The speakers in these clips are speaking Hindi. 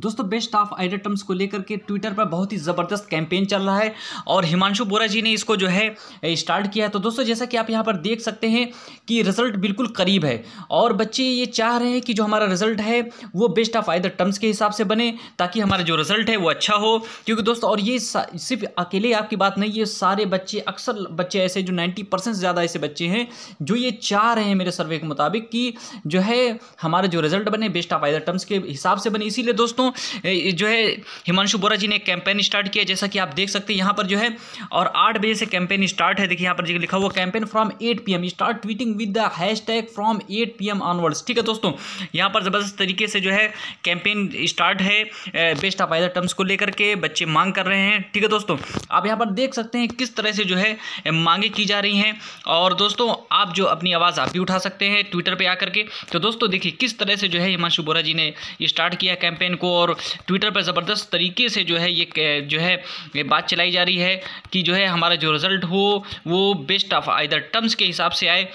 दोस्तों बेस्ट ऑफ आइडर टर्म्स को लेकर के ट्विटर पर बहुत ही ज़बरदस्त कैंपेन चल रहा है और हिमांशु बोरा जी ने इसको जो है स्टार्ट किया है तो दोस्तों जैसा कि आप यहाँ पर देख सकते हैं कि रिजल्ट बिल्कुल करीब है और बच्चे ये चाह रहे हैं कि जो हमारा रिजल्ट है वो बेस्ट ऑफ आइदर टर्म्स के हिसाब से बने ताकि हमारा जो रिजल्ट है वो अच्छा हो क्योंकि दोस्तों और ये सिर्फ अकेले आपकी बात नहीं ये सारे बच्चे अक्सर बच्चे ऐसे जो नाइन्टी परसेंट से ज़्यादा ऐसे बच्चे हैं जो ये चाह रहे हैं मेरे सर्वे के मुताबिक कि जो है हमारा जो रिजल्ट बने बेस्ट ऑफ आइदर टर्म्स के हिसाब से बने इसीलिए दोस्तों जो है हिमांशु बोरा जी ने कैंपेन स्टार्ट किया जैसा कि आप देख सकते हैं यहाँ पर जो है और आठ बजे से कैंपेन स्टार्ट है देखिए यहाँ पर जो लिखा हुआ campaign from eight P start tweeting with the hashtag from eight P onwards ठीक है दोस्तों यहाँ पर ज़बरदस्त तरीके से जो है कैंपेन स्टार्ट है बेस्ट ऑफ आइदर टर्म्स को लेकर के बच्चे मांग कर रहे हैं ठीक है दोस्तों आप यहाँ पर देख सकते हैं किस तरह से जो है मांगे की जा रही हैं और दोस्तों आप जो अपनी आवाज़ आप भी उठा सकते हैं ट्विटर पर आकर के तो दोस्तों देखिए किस तरह से जो है हिमांशु बोरा जी ने स्टार्ट किया कैंपेन को और ट्विटर पर ज़बरदस्त तरीके से जो है ये जो है ये बात चलाई जा रही है कि जो है हमारा जो रिज़ल्ट हो वो बेस्ट ऑफ आइदर टर्म्स के हिसाब से आए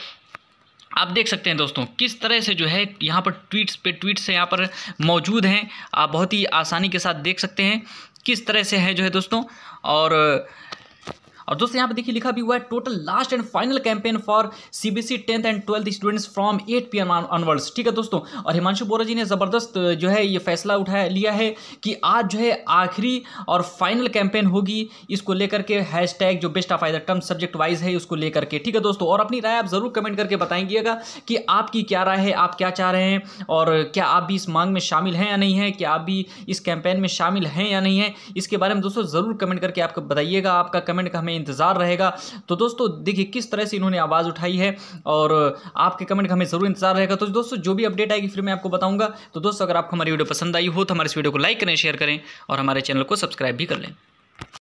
आप देख सकते हैं दोस्तों किस तरह से जो है यहाँ पर ट्वीट्स पे ट्वीट्स यहाँ पर मौजूद हैं आप बहुत ही आसानी के साथ देख सकते हैं किस तरह से है जो है दोस्तों और और दोस्तों यहाँ पे देखिए लिखा भी हुआ है total last and final campaign for CBC tenth and twelfth students from eight P M onwards ठीक है दोस्तों और हिमांशु बोरा जी ने ज़बरदस्त जो है ये फैसला उठाया लिया है कि आज जो है आखिरी और फाइनल कैंपेन होगी इसको लेकर के हैश जो best of I term subject wise है उसको लेकर के ठीक है दोस्तों और अपनी राय आप ज़रूर कमेंट करके बताएंगेगा कि आपकी क्या राय है आप क्या चाह रहे हैं और क्या आप भी इस मांग में शामिल हैं या नहीं है क्या आप भी इस कैंपेन में शामिल हैं या नहीं है इसके बारे में दोस्तों ज़रूर कमेंट करके आपको बताइएगा आपका कमेंट का हमें इंतज़ार रहेगा तो दोस्तों देखिए किस तरह से इन्होंने आवाज़ उठाई है और आपके कमेंट का हमें ज़रूर इंतजार रहेगा तो दोस्तों जो भी अपडेट आएगी फिर मैं आपको बताऊंगा तो दोस्तों अगर आपको हमारी वीडियो पसंद आई हो तो हमारे इस वीडियो को लाइक करें शेयर करें और हमारे चैनल को सब्सक्राइब भी कर लें